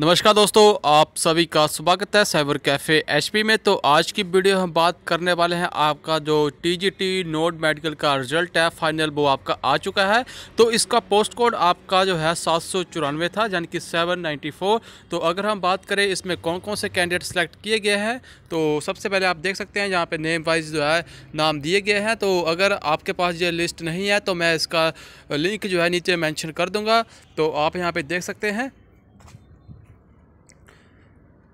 नमस्कार दोस्तों आप सभी का स्वागत है साइबर कैफ़े एचपी में तो आज की वीडियो हम बात करने वाले हैं आपका जो टीजीटी नोड मेडिकल का रिजल्ट है फाइनल वो आपका आ चुका है तो इसका पोस्ट कोड आपका जो है सात सौ चौरानवे था यानी कि सेवन नाइन्टी फोर तो अगर हम बात करें इसमें कौन कौन से कैंडिडेट सेलेक्ट किए गए हैं तो सबसे पहले आप देख सकते हैं यहाँ पर नेम वाइज जो है नाम दिए गए हैं तो अगर आपके पास ये लिस्ट नहीं है तो मैं इसका लिंक जो है नीचे मैंशन कर दूँगा तो आप यहाँ पर देख सकते हैं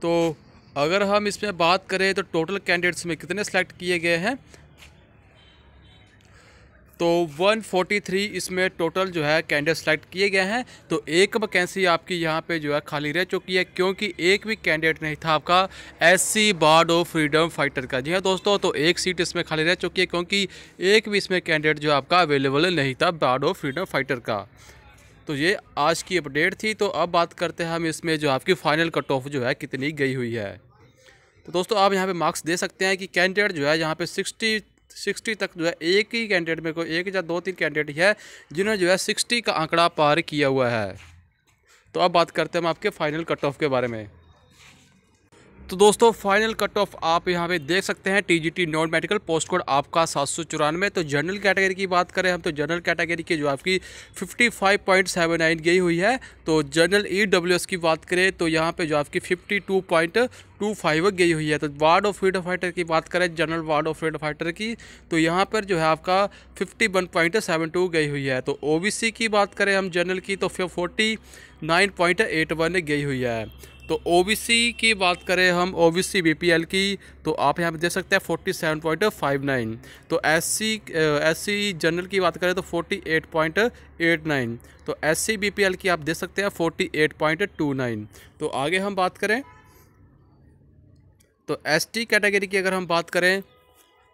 तो अगर हम इसमें बात करें तो टोटल कैंडिडेट्स में कितने सेलेक्ट किए गए हैं तो 143 इसमें टोटल जो है कैंडिडेट सेलेक्ट किए गए हैं तो एक वैकेंसी आपकी यहाँ पे जो है खाली रह चुकी है क्योंकि एक भी कैंडिडेट नहीं था आपका SC ward of freedom fighter का जी हाँ दोस्तों तो एक सीट इसमें खाली रह चुकी है क्योंकि एक भी इसमें कैंडिडेट जो आपका अवेलेबल नहीं था बार्ड ऑफ फ्रीडम फाइटर का तो ये आज की अपडेट थी तो अब बात करते हैं हम इसमें जो आपकी फ़ाइनल कट ऑफ जो है कितनी गई हुई है तो दोस्तों आप यहाँ पे मार्क्स दे सकते हैं कि कैंडिडेट जो है यहाँ पे 60 60 तक जो है एक ही कैंडिडेट में को एक या दो तीन कैंडिडेट ही है जिन्होंने जो है 60 का आंकड़ा पार किया हुआ है तो अब बात करते हैं हम आपके फाइनल कट ऑफ के बारे में तो दोस्तों फाइनल कट ऑफ आप यहाँ पे देख सकते हैं T G T non medical post code आपका सात सौ चौरानवे तो जनरल कैटेगरी की बात करें हम तो जनरल कैटेगरी की जो आपकी fifty five point seven nine गई हुई है तो जनरल ई डब्ल्यू एस की बात करें तो यहाँ पे जो आपकी fifty two point two five गई हुई है तो वार्ड ऑफ फ्रीडम फाइटर की बात करें general ward of freedom fighter की तो यहाँ पर जो है आपका fifty one point seven two गई हुई है तो ओ बी सी की बात करें हम जनरल की तो forty nine point eight one गई हुई है तो ओ की बात करें हम ओ बी की तो आप यहाँ पे देख सकते हैं forty seven point five nine तो एस सी जनरल की बात करें तो forty eight point eight nine तो एस सी की आप देख सकते हैं forty eight point two nine तो आगे हम बात करें तो एस कैटेगरी की अगर हम बात करें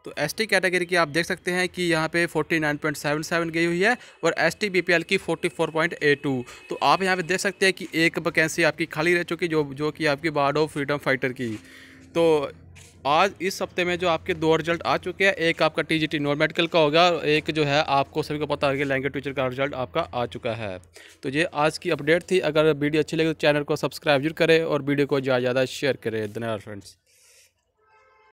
तो एस टी कैटेगरी की आप देख सकते हैं कि यहाँ पे 49.77 गई हुई है और S T B P L की 44.82 तो आप यहाँ पे देख सकते हैं कि एक वैकेंसी आपकी खाली रह चुकी जो जो कि आपकी बार्ड ऑफ फ्रीडम फाइटर की तो आज इस हफ्ते में जो आपके दो रिजल्ट आ चुके हैं एक आपका टी जी टी मेडिकल का होगा और एक जो है आपको सभी को पता है कि लैंग्वेज टीचर का रिजल्ट आपका आ चुका है तो ये आज की अपडेट थी अगर वीडियो अच्छी लगे तो चैनल को सब्सक्राइब जरूर करें और वीडियो को ज़्यादा ज़्यादा शेयर करें धन्यवाद फ्रेंड्स